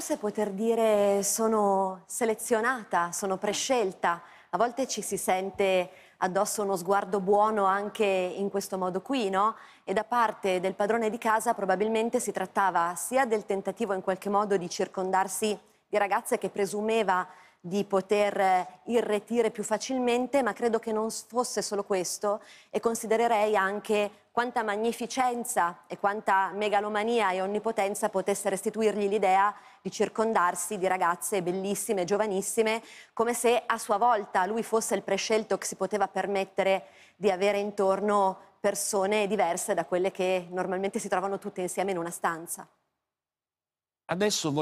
forse poter dire sono selezionata, sono prescelta. A volte ci si sente addosso uno sguardo buono anche in questo modo qui, no? E da parte del padrone di casa probabilmente si trattava sia del tentativo in qualche modo di circondarsi di ragazze che presumeva di poter irretire più facilmente, ma credo che non fosse solo questo e considererei anche quanta magnificenza e quanta megalomania e onnipotenza potesse restituirgli l'idea di circondarsi di ragazze bellissime, giovanissime, come se a sua volta lui fosse il prescelto che si poteva permettere di avere intorno persone diverse da quelle che normalmente si trovano tutte insieme in una stanza. Adesso